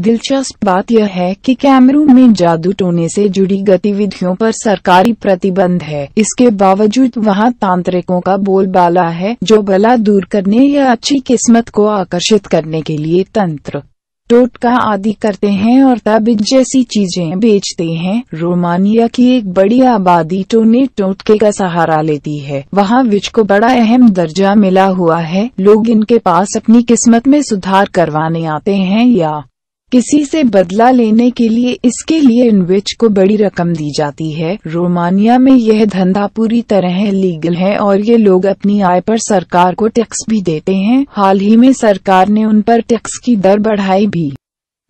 दिलचस्प बात यह है कि कैमरू में जादू टोने से जुड़ी गतिविधियों पर सरकारी प्रतिबंध है इसके बावजूद वहां तांत्रिकों का बोलबाला है जो बला दूर करने या अच्छी किस्मत को आकर्षित करने के लिए तंत्र टोटका आदि करते हैं और ताबिज जैसी चीजें बेचते हैं रोमानिया की एक बड़ी आबादी टोने टोटके का सहारा लेती है वहाँ विच को बड़ा अहम दर्जा मिला हुआ है लोग इनके पास अपनी किस्मत में सुधार करवाने आते हैं या किसी से बदला लेने के लिए इसके लिए इनविच को बड़ी रकम दी जाती है रोमानिया में यह धंधा पूरी तरह लीगल है और ये लोग अपनी आय पर सरकार को टैक्स भी देते हैं हाल ही में सरकार ने उन पर टैक्स की दर बढ़ाई भी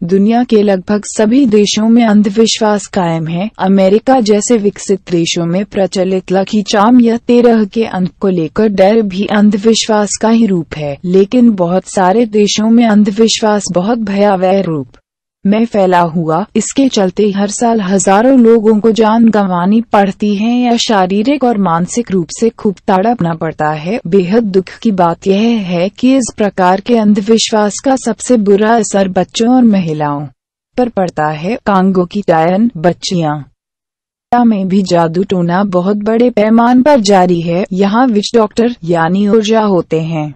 दुनिया के लगभग सभी देशों में अंधविश्वास कायम है अमेरिका जैसे विकसित देशों में प्रचलित लकी चाम या तेरह के अंक को लेकर डर भी अंधविश्वास का ही रूप है लेकिन बहुत सारे देशों में अंधविश्वास बहुत भयावह रूप में फैला हुआ इसके चलते हर साल हजारों लोगों को जान गंवानी पड़ती है या शारीरिक और मानसिक रूप से खूब ताड़पना पड़ता है बेहद दुख की बात यह है कि इस प्रकार के अंधविश्वास का सबसे बुरा असर बच्चों और महिलाओं पर पड़ता है कांगो की डायन बच्चियाँ में भी जादू टोना बहुत बड़े पैमान पर जारी है यहाँ विच डॉक्टर यानी ऊर्जा होते हैं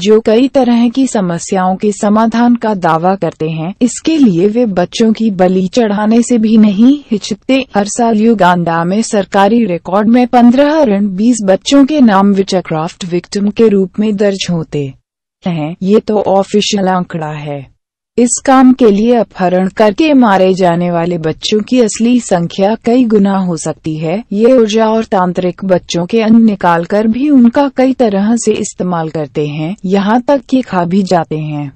जो कई तरह की समस्याओं के समाधान का दावा करते हैं इसके लिए वे बच्चों की बलि चढ़ाने से भी नहीं हिचकते हर साल युगांडा में सरकारी रिकॉर्ड में पंद्रह ऋण बीस बच्चों के नाम विचक्राफ्ट विक्टिम के रूप में दर्ज होते हैं ये तो ऑफिशियल आंकड़ा है इस काम के लिए अपहरण करके मारे जाने वाले बच्चों की असली संख्या कई गुना हो सकती है ये ऊर्जा और तांत्रिक बच्चों के अंग निकाल कर भी उनका कई तरह से इस्तेमाल करते हैं यहाँ तक कि खा भी जाते हैं